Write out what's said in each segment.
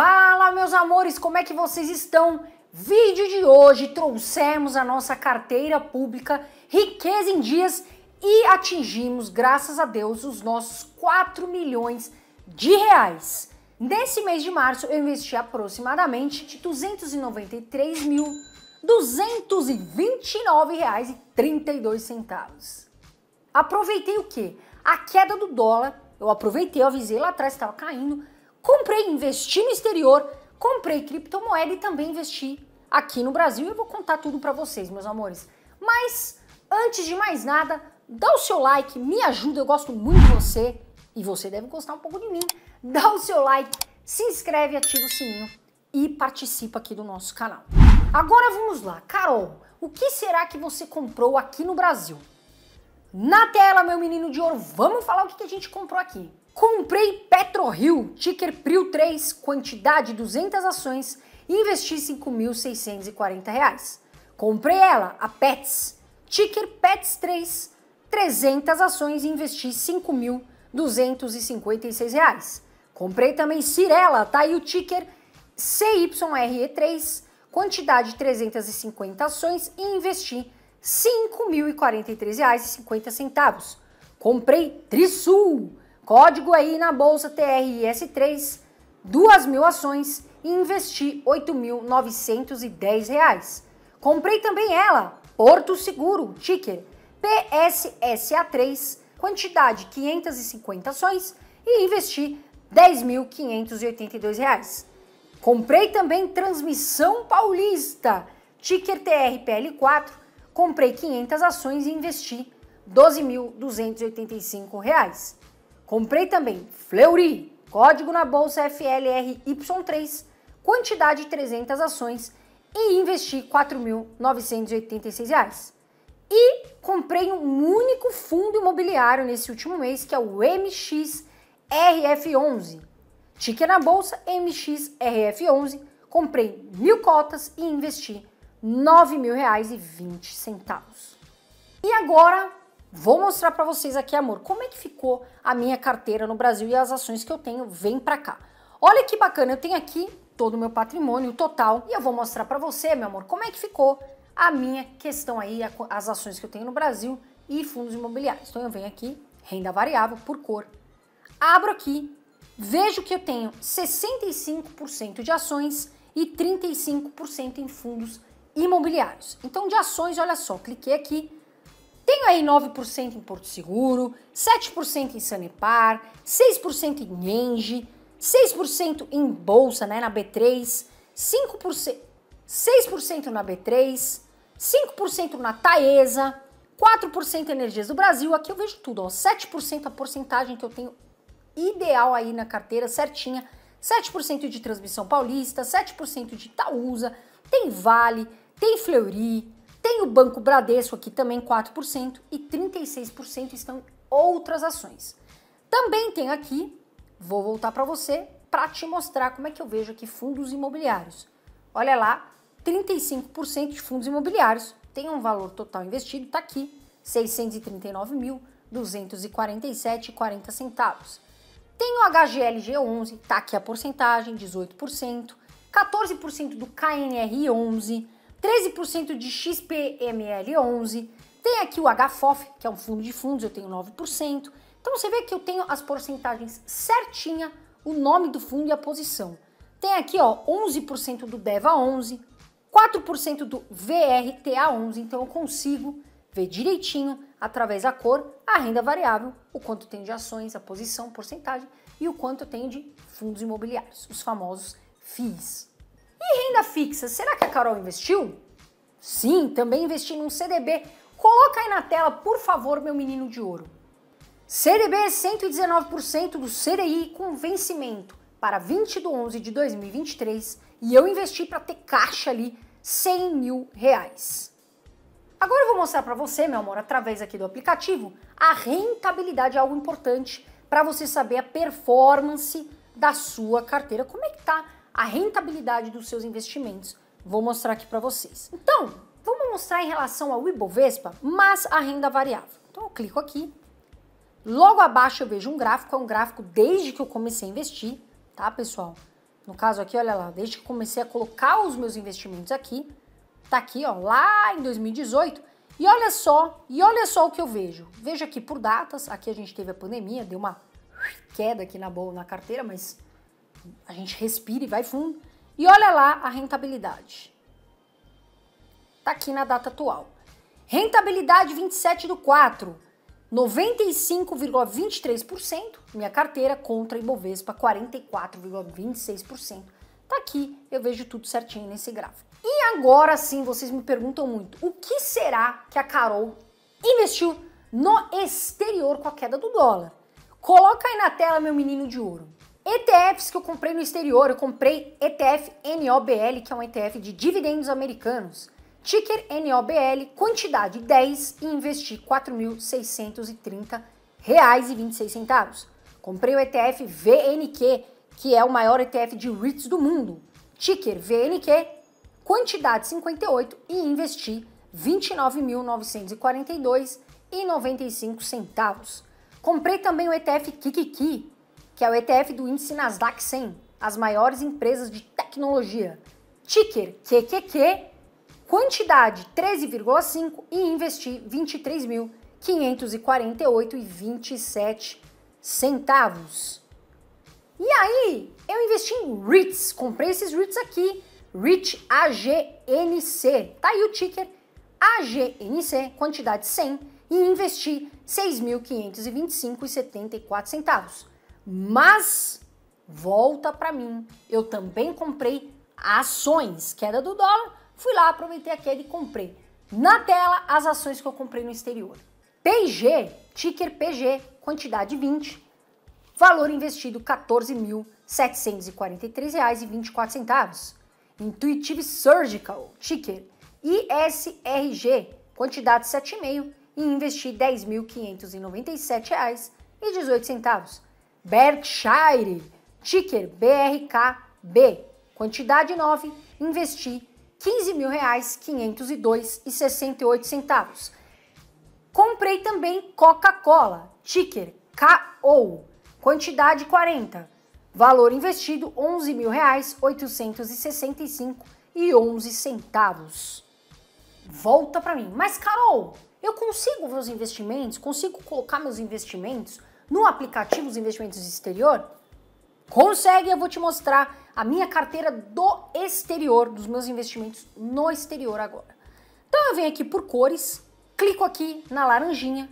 Fala, meus amores, como é que vocês estão? Vídeo de hoje trouxemos a nossa carteira pública Riqueza em Dias e atingimos, graças a Deus, os nossos 4 milhões de reais. Nesse mês de março, eu investi aproximadamente de 293 mil R$ 229,32. Aproveitei o quê? A queda do dólar, eu aproveitei, eu avisei lá atrás que estava caindo, comprei, investi no exterior, comprei criptomoeda e também investi aqui no Brasil. Eu vou contar tudo para vocês, meus amores. Mas antes de mais nada, dá o seu like, me ajuda, eu gosto muito de você e você deve gostar um pouco de mim. Dá o seu like, se inscreve, ativa o sininho e participa aqui do nosso canal. Agora vamos lá, Carol, o que será que você comprou aqui no Brasil? Na tela, meu menino de ouro, vamos falar o que a gente comprou aqui. Comprei PetroRio, ticker PRIO3, quantidade 200 ações e investi R$ 5.640. Comprei ela, a PETS, ticker PETS3, 300 ações e investi R$ 5.256. Comprei também Cirela, tá aí o ticker CYRE3, quantidade 350 ações e investi R$ 5.043,50. Comprei Trisul, Código aí na bolsa trs 3 2 mil ações e investi R$ 8.910. Comprei também ela, Porto Seguro, ticker PSSA3, quantidade 550 ações e investi R$ 10.582. Comprei também Transmissão Paulista, ticker TRPL4, comprei 500 ações e investi R$ 12.285. Comprei também Fleury, código na bolsa FLRY3, quantidade 300 ações e investi R$ 4.986. E comprei um único fundo imobiliário nesse último mês, que é o MXRF11. Ticket na bolsa MXRF11, comprei mil cotas e investi R$ 9.020. E agora Vou mostrar para vocês aqui, amor, como é que ficou a minha carteira no Brasil e as ações que eu tenho vem para cá. Olha que bacana, eu tenho aqui todo o meu patrimônio total e eu vou mostrar para você, meu amor, como é que ficou a minha questão aí, as ações que eu tenho no Brasil e fundos imobiliários. Então eu venho aqui, renda variável por cor, abro aqui, vejo que eu tenho 65% de ações e 35% em fundos imobiliários. Então de ações, olha só, cliquei aqui, tenho aí 9% em Porto Seguro, 7% em Sanepar, 6% em Engie, 6% em Bolsa, né, na B3, 5%, 6% na B3, 5% na Taesa, 4% Energias do Brasil, aqui eu vejo tudo, ó, 7% a porcentagem que eu tenho ideal aí na carteira, certinha, 7% de Transmissão Paulista, 7% de Itaúsa, tem Vale, tem Fleury, tem o Banco Bradesco aqui também 4% e 36% estão em outras ações. Também tem aqui, vou voltar para você para te mostrar como é que eu vejo aqui fundos imobiliários. Olha lá, 35% de fundos imobiliários tem um valor total investido, está aqui, 639.247,40 centavos. Tem o HGLG11, está aqui a porcentagem, 18%, 14% do KNR11, 13% de XPML11, tem aqui o HFOF, que é um fundo de fundos, eu tenho 9%. Então você vê que eu tenho as porcentagens certinha, o nome do fundo e a posição. Tem aqui, ó, 11% do DEVA11, 4% do VRTA11, então eu consigo ver direitinho através da cor, a renda variável, o quanto eu tenho de ações, a posição, porcentagem e o quanto eu tenho de fundos imobiliários, os famosos FIIs. E renda fixa, será que a Carol investiu? Sim, também investi num CDB. Coloca aí na tela, por favor, meu menino de ouro. CDB 119% é do CDI com vencimento para 20 de 11 de 2023 e eu investi para ter caixa ali 100 mil reais. Agora eu vou mostrar para você, meu amor, através aqui do aplicativo, a rentabilidade é algo importante para você saber a performance da sua carteira. Como é que tá a rentabilidade dos seus investimentos. Vou mostrar aqui para vocês. Então, vamos mostrar em relação ao Ibovespa, mas a renda variável. Então eu clico aqui. Logo abaixo eu vejo um gráfico, é um gráfico desde que eu comecei a investir, tá, pessoal? No caso aqui, olha lá, desde que comecei a colocar os meus investimentos aqui, tá aqui, ó, lá em 2018, e olha só, e olha só o que eu vejo. Veja aqui por datas, aqui a gente teve a pandemia, deu uma queda aqui na bola na carteira, mas a gente respira e vai fundo. E olha lá a rentabilidade. Tá aqui na data atual. Rentabilidade 27 do 4, 95,23%, minha carteira contra Ibovespa 44,26%. Tá aqui, eu vejo tudo certinho nesse gráfico. E agora sim, vocês me perguntam muito, o que será que a Carol investiu no exterior com a queda do dólar? Coloca aí na tela, meu menino de ouro. ETFs que eu comprei no exterior, eu comprei ETF NOBL, que é um ETF de dividendos americanos. Ticker NOBL, quantidade 10 e investi R$ 4.630,26. Comprei o ETF VNQ, que é o maior ETF de REITs do mundo. Ticker VNQ, quantidade 58 e investi R$ 29.942,95. Comprei também o ETF Kikiki, que é o ETF do índice Nasdaq 100, as maiores empresas de tecnologia. Ticker QQQ, quantidade 13,5 e investi 23.548,27 centavos. E aí, eu investi em REITs, comprei esses REITs aqui, REIT AGNC. Tá aí o ticker AGNC, quantidade 100 e investi 6.525,74 centavos. Mas volta para mim. Eu também comprei ações, queda do dólar, fui lá, aproveitei a queda e comprei. Na tela, as ações que eu comprei no exterior. PG, ticker PG, quantidade 20, valor investido R$ 14.743,24. Intuitive Surgical, ticker ISRG, quantidade 7,5 e investi R$ 10.597,18. Berkshire, ticker BRKB, quantidade 9, investi R$ 15.502,68. Comprei também Coca-Cola, ticker KO, quantidade 40, valor investido R$ 11.865,11 centavos. Volta para mim. Mas Carol, eu consigo meus investimentos? Consigo colocar meus investimentos no aplicativo dos investimentos exterior? Consegue, eu vou te mostrar a minha carteira do exterior, dos meus investimentos no exterior agora. Então eu venho aqui por cores, clico aqui na laranjinha.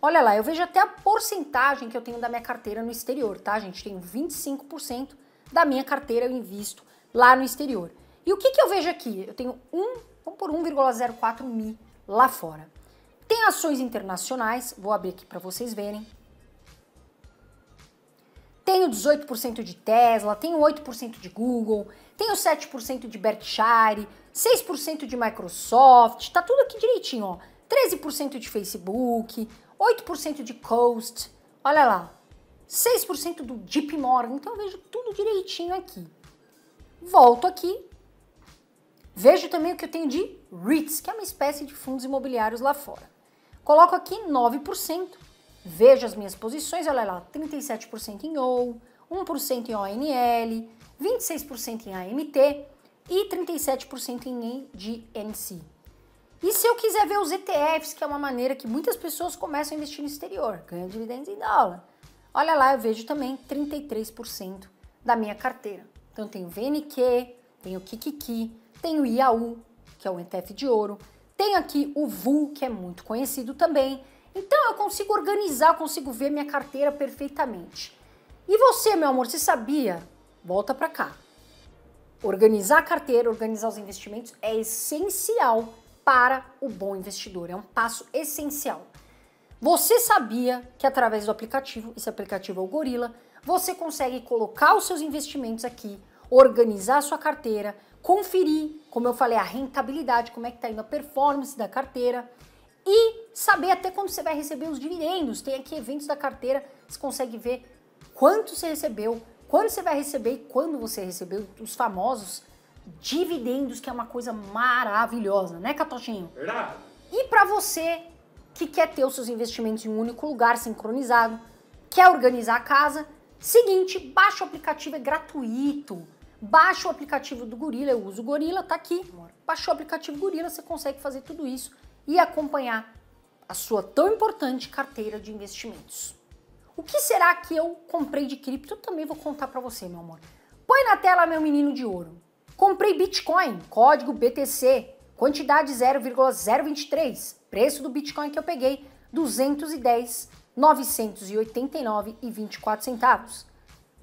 Olha lá, eu vejo até a porcentagem que eu tenho da minha carteira no exterior, tá, gente? Tenho 25% da minha carteira eu invisto lá no exterior. E o que, que eu vejo aqui? Eu tenho 1, vamos por 1,04 mi lá fora. Tem ações internacionais, vou abrir aqui para vocês verem. Tenho 18% de Tesla, tenho 8% de Google, tenho 7% de Berkshire, 6% de Microsoft, tá tudo aqui direitinho, ó. 13% de Facebook, 8% de Coast, olha lá. 6% do Deep Morgan, então eu vejo tudo direitinho aqui. Volto aqui, vejo também o que eu tenho de REITs, que é uma espécie de fundos imobiliários lá fora. Coloco aqui 9%. Vejo as minhas posições, olha lá, 37% em OU, 1% em ONL, 26% em AMT e 37% em GNC. E se eu quiser ver os ETFs, que é uma maneira que muitas pessoas começam a investir no exterior, ganhando dividendos em dólar. Olha lá, eu vejo também 33% da minha carteira. Então eu tenho VNQ, tenho Kikiki, tenho IAU, que é o ETF de ouro, tem aqui o VUL, que é muito conhecido também. Então eu consigo organizar, consigo ver minha carteira perfeitamente. E você, meu amor, você sabia? Volta para cá. Organizar a carteira, organizar os investimentos é essencial para o bom investidor, é um passo essencial. Você sabia que através do aplicativo, esse aplicativo é o Gorila, você consegue colocar os seus investimentos aqui, organizar a sua carteira, conferir, como eu falei, a rentabilidade, como é que está indo a performance da carteira e saber até quando você vai receber os dividendos. Tem aqui eventos da carteira, você consegue ver quanto você recebeu, quando você vai receber e quando você recebeu os famosos dividendos, que é uma coisa maravilhosa, né, Catochinho? Verdade. E para você que quer ter os seus investimentos em um único lugar, sincronizado, quer organizar a casa, seguinte, baixa o aplicativo, é gratuito. Baixa o aplicativo do Gorila, eu uso o Gorila, tá aqui. Baixou o aplicativo Gorila, você consegue fazer tudo isso e acompanhar a sua tão importante carteira de investimentos. O que será que eu comprei de cripto? Eu também vou contar para você, meu amor. Põe na tela, meu menino de ouro. Comprei Bitcoin, código BTC, quantidade 0,023, preço do Bitcoin que eu peguei, 210, 989 e 24 centavos.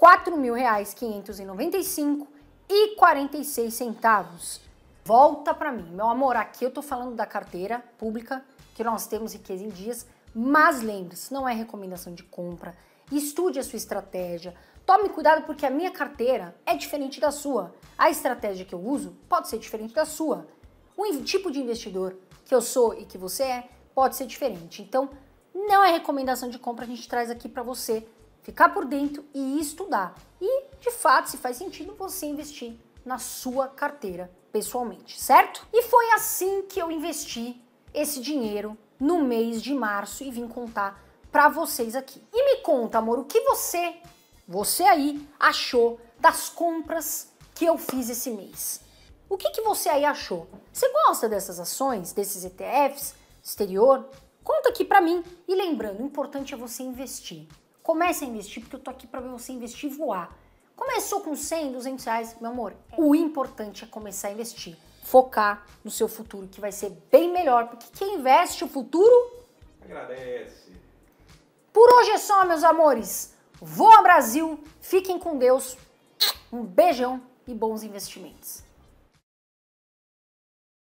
R$ 4.595 e centavos. Volta para mim, meu amor, aqui eu tô falando da carteira pública que nós temos riqueza em dias, mas lembre-se, não é recomendação de compra. Estude a sua estratégia. Tome cuidado porque a minha carteira é diferente da sua. A estratégia que eu uso pode ser diferente da sua. O tipo de investidor que eu sou e que você é pode ser diferente. Então, não é recomendação de compra, a gente traz aqui para você ficar por dentro e estudar. E, de fato, se faz sentido você investir na sua carteira pessoalmente, certo? E foi assim que eu investi esse dinheiro no mês de março e vim contar para vocês aqui. E me conta, amor, o que você, você aí, achou das compras que eu fiz esse mês? O que, que você aí achou? Você gosta dessas ações, desses ETFs, exterior? Conta aqui para mim. E lembrando, o importante é você investir. Comece a investir, porque eu tô aqui para ver você investir e voar. Começou com 100, 200 reais, meu amor. O importante é começar a investir. Focar no seu futuro, que vai ser bem melhor. Porque quem investe o futuro... Agradece. Por hoje é só, meus amores. Voa Brasil, fiquem com Deus. Um beijão e bons investimentos.